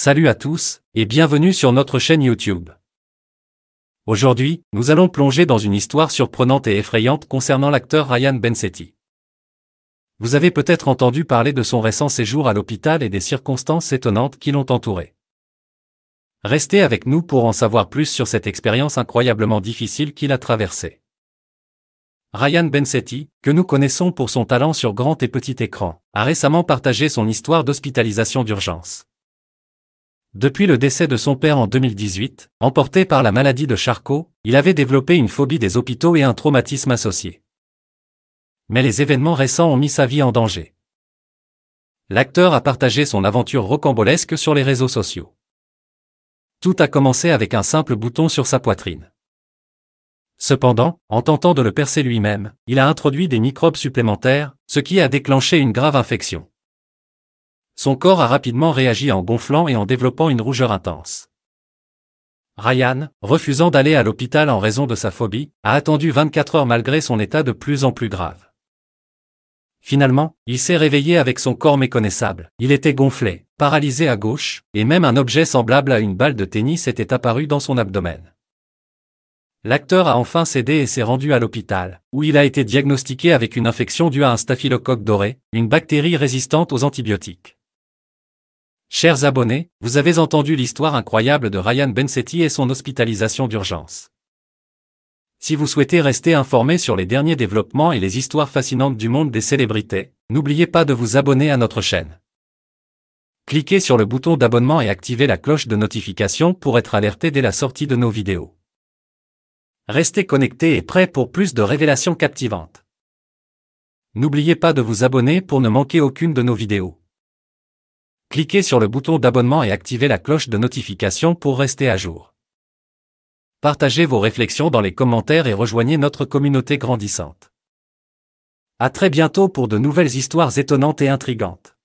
Salut à tous, et bienvenue sur notre chaîne YouTube. Aujourd'hui, nous allons plonger dans une histoire surprenante et effrayante concernant l'acteur Ryan Bensetti. Vous avez peut-être entendu parler de son récent séjour à l'hôpital et des circonstances étonnantes qui l'ont entouré. Restez avec nous pour en savoir plus sur cette expérience incroyablement difficile qu'il a traversée. Ryan Bensetti, que nous connaissons pour son talent sur grand et petit écran, a récemment partagé son histoire d'hospitalisation d'urgence. Depuis le décès de son père en 2018, emporté par la maladie de Charcot, il avait développé une phobie des hôpitaux et un traumatisme associé. Mais les événements récents ont mis sa vie en danger. L'acteur a partagé son aventure rocambolesque sur les réseaux sociaux. Tout a commencé avec un simple bouton sur sa poitrine. Cependant, en tentant de le percer lui-même, il a introduit des microbes supplémentaires, ce qui a déclenché une grave infection. Son corps a rapidement réagi en gonflant et en développant une rougeur intense. Ryan, refusant d'aller à l'hôpital en raison de sa phobie, a attendu 24 heures malgré son état de plus en plus grave. Finalement, il s'est réveillé avec son corps méconnaissable. Il était gonflé, paralysé à gauche, et même un objet semblable à une balle de tennis était apparu dans son abdomen. L'acteur a enfin cédé et s'est rendu à l'hôpital, où il a été diagnostiqué avec une infection due à un staphylocoque doré, une bactérie résistante aux antibiotiques. Chers abonnés, vous avez entendu l'histoire incroyable de Ryan Bensetti et son hospitalisation d'urgence. Si vous souhaitez rester informé sur les derniers développements et les histoires fascinantes du monde des célébrités, n'oubliez pas de vous abonner à notre chaîne. Cliquez sur le bouton d'abonnement et activez la cloche de notification pour être alerté dès la sortie de nos vidéos. Restez connecté et prêt pour plus de révélations captivantes. N'oubliez pas de vous abonner pour ne manquer aucune de nos vidéos cliquez sur le bouton d'abonnement et activez la cloche de notification pour rester à jour. Partagez vos réflexions dans les commentaires et rejoignez notre communauté grandissante. À très bientôt pour de nouvelles histoires étonnantes et intrigantes.